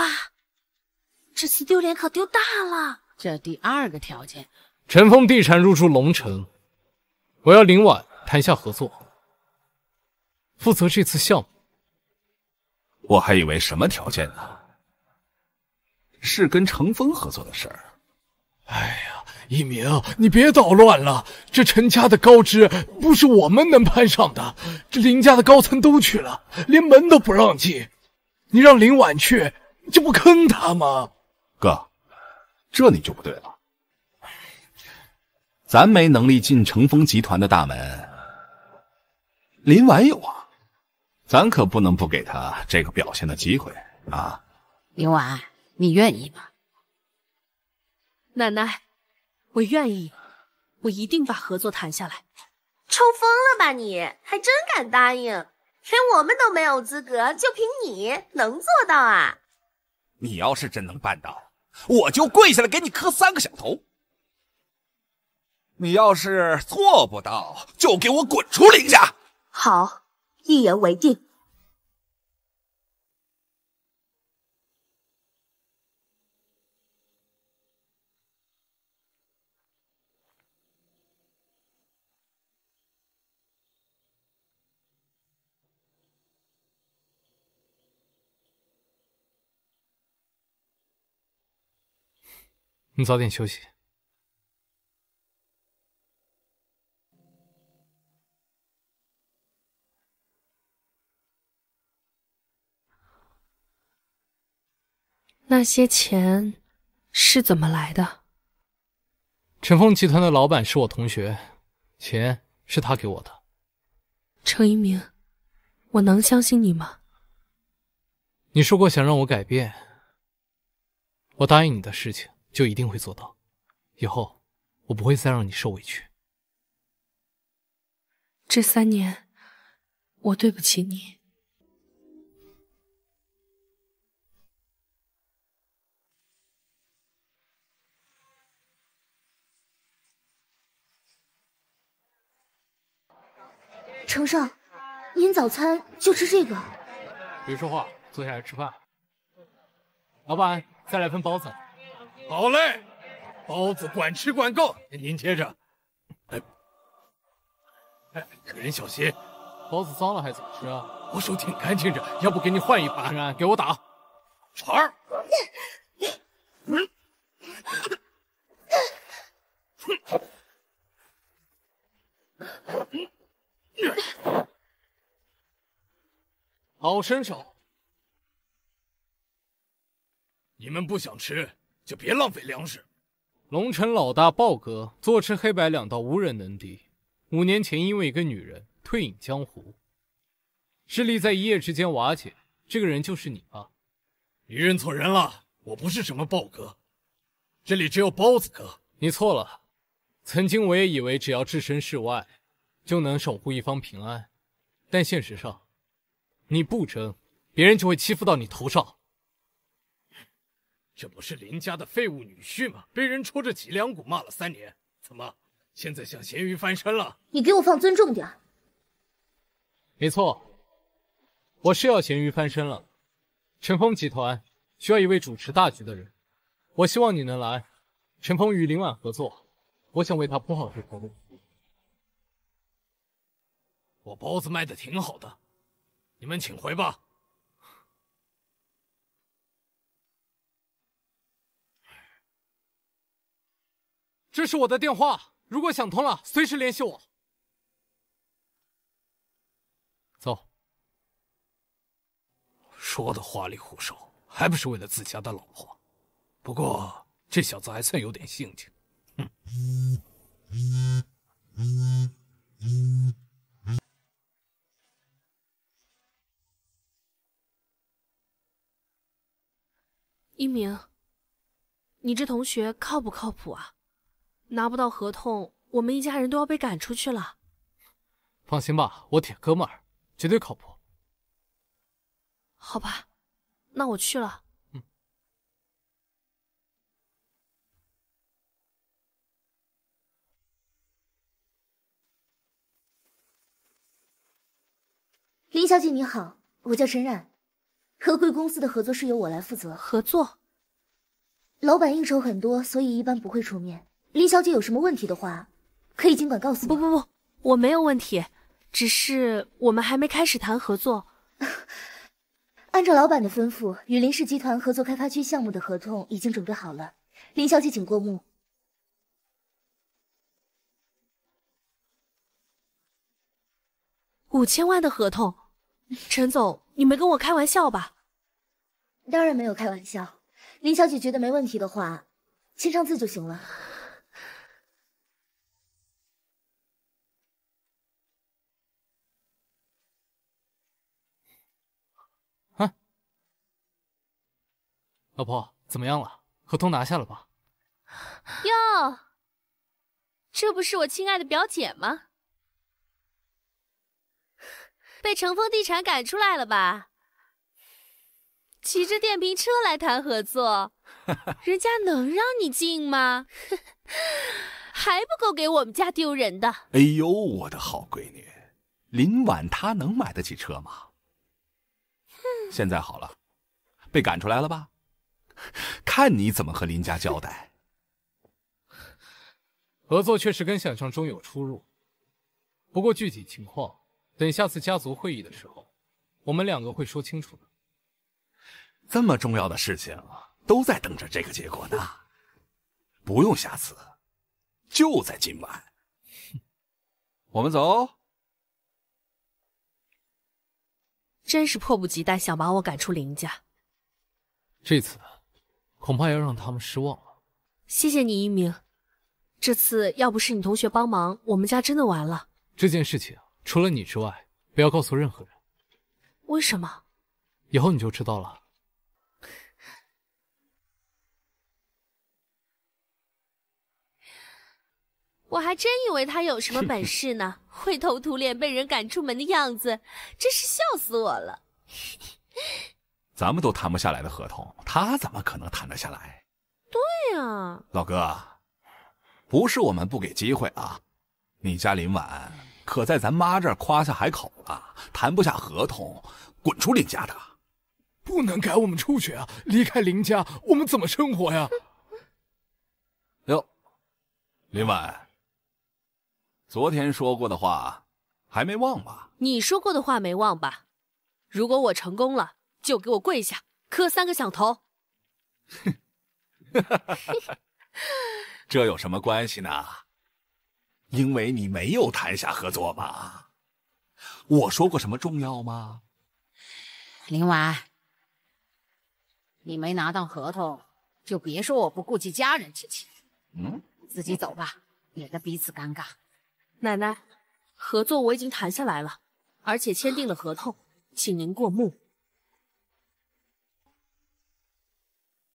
啊，这次丢脸可丢大了！这第二个条件，晨风地产入驻龙城，我要林婉谈下合作，负责这次项目。我还以为什么条件呢？是跟晨风合作的事儿。哎呀，一鸣，你别捣乱了！这陈家的高枝不是我们能攀上的，这林家的高层都去了，连门都不让进。你让林婉去。这不坑他吗？哥，这你就不对了。咱没能力进成风集团的大门，林婉有啊。咱可不能不给他这个表现的机会啊！林婉，你愿意吗？奶奶，我愿意，我一定把合作谈下来。抽风了吧？你还真敢答应？连我们都没有资格，就凭你能做到啊？你要是真能办到，我就跪下来给你磕三个响头；你要是做不到，就给我滚出林家。好，一言为定。你早点休息。那些钱是怎么来的？陈风集团的老板是我同学，钱是他给我的。程一鸣，我能相信你吗？你说过想让我改变，我答应你的事情。就一定会做到。以后我不会再让你受委屈。这三年，我对不起你。程胜，您早餐就吃这个。别说话，坐下来吃饭。老板，再来份包子。好嘞，包子管吃管够。您接着，哎，客人小心，包子脏了还怎么吃啊？我手挺干净的，要不给你换一把？安，给我打。传儿，哼，好身手。你们不想吃？就别浪费粮食。龙城老大豹哥坐吃黑白两道，无人能敌。五年前因为一个女人退隐江湖，势力在一夜之间瓦解。这个人就是你吧？你认错人了，我不是什么豹哥，这里只有包子哥。你错了，曾经我也以为只要置身事外，就能守护一方平安，但现实上，你不争，别人就会欺负到你头上。这不是林家的废物女婿吗？被人戳着脊梁骨骂了三年，怎么现在想咸鱼翻身了？你给我放尊重点！没错，我是要咸鱼翻身了。晨风集团需要一位主持大局的人，我希望你能来。晨风与林婉合作，我想为他铺好这条路。我包子卖的挺好的，你们请回吧。这是我的电话，如果想通了，随时联系我。走。说的花里胡哨，还不是为了自家的老婆？不过这小子还算有点性情。一鸣，你这同学靠不靠谱啊？拿不到合同，我们一家人都要被赶出去了。放心吧，我铁哥们儿绝对靠谱。好吧，那我去了。林小姐你好，我叫陈冉，和贵公司的合作是由我来负责。合作？老板应酬很多，所以一般不会出面。林小姐有什么问题的话，可以尽管告诉我。不不不，我没有问题，只是我们还没开始谈合作。按照老板的吩咐，与林氏集团合作开发区项目的合同已经准备好了，林小姐请过目。五千万的合同，陈总，你没跟我开玩笑吧？当然没有开玩笑，林小姐觉得没问题的话，签上字就行了。老婆怎么样了？合同拿下了吧？哟，这不是我亲爱的表姐吗？被乘丰地产赶出来了吧？骑着电瓶车来谈合作，人家能让你进吗？还不够给我们家丢人的。哎呦，我的好闺女，林婉她能买得起车吗？现在好了，被赶出来了吧？看你怎么和林家交代。合作确实跟想象中有出入，不过具体情况等下次家族会议的时候，我们两个会说清楚的。这么重要的事情，都在等着这个结果呢。不用下次，就在今晚。我们走。真是迫不及待想把我赶出林家。这次。恐怕要让他们失望了。谢谢你，一鸣。这次要不是你同学帮忙，我们家真的完了。这件事情除了你之外，不要告诉任何人。为什么？以后你就知道了。我还真以为他有什么本事呢，灰头土脸被人赶出门的样子，真是笑死我了。咱们都谈不下来的合同，他怎么可能谈得下来？对呀，老哥，不是我们不给机会啊！你家林婉可在咱妈这儿夸下海口了，谈不下合同，滚出林家的！不能赶我们出去啊！离开林家，我们怎么生活呀？哟，林婉，昨天说过的话还没忘吧？你说过的话没忘吧？如果我成功了。就给我跪下，磕三个响头。哼，这有什么关系呢？因为你没有谈下合作嘛。我说过什么重要吗？林婉，你没拿到合同，就别说我不顾及家人之情。嗯，自己走吧，免得彼此尴尬。奶奶，合作我已经谈下来了，而且签订了合同，请您过目。